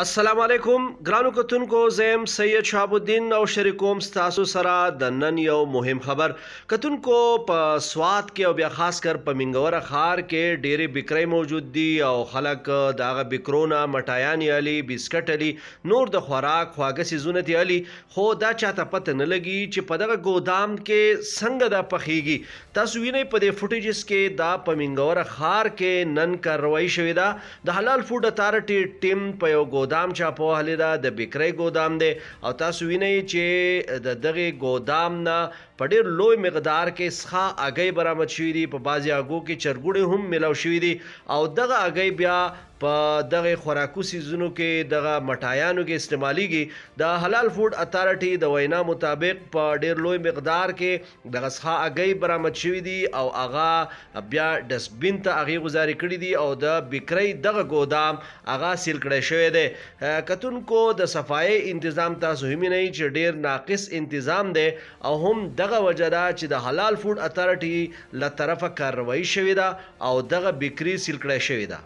السلام علیکم ګرانو کتونکو زم سید شهاب الدین او شریکوم تاسو سره د نن یو مهم خبر کتونکو په سواد کې او بیا خاص کر په منګور خار کې ډېری بکرې موجود دي او خلک داغه بکرونا مټایان علی بسکټ علی نور د خوراک خواګه سيزونه دي علی خو دا چاته پته نه لګي چې په دغه ګودام کې څنګه دا پخېږي تاسو وینئ په دې فوټیجز کې دا په منګور خار کې نن کاروایی شوې ده د حلال فوډ اتارټي ټیم په یو ګودام چا په اهل دا د بیکری ګودام دی او تاسو وینئ چې د دغه ګودام نه په ډیر لوی مقدار کې څخه اگې برامت شوې دي په بازي اگو کې چرګوډې هم ملو شوې دي او دغه اگې بیا په دغه خوراکو سیزونو کې دغه مټایانو کې استعمالیږي د حلال فود اتارټي د وینا مطابق په ډیر لوی مقدار کې دغه څخه اگې برامد شوې دي او اغا بیا ډسبین ته اغي گزارې کړې دي او د بکری دغه ګودام اغا سیل کړی شوی دی کتونکو د صفای تنظیم تاسو هم نه چې ډیر ناقص تنظیم دی او هم دغه وجدا چې د حلال فود اتارټي له طرفه کاروایی شوې ده او دغه بکری سیل کړی شوی ده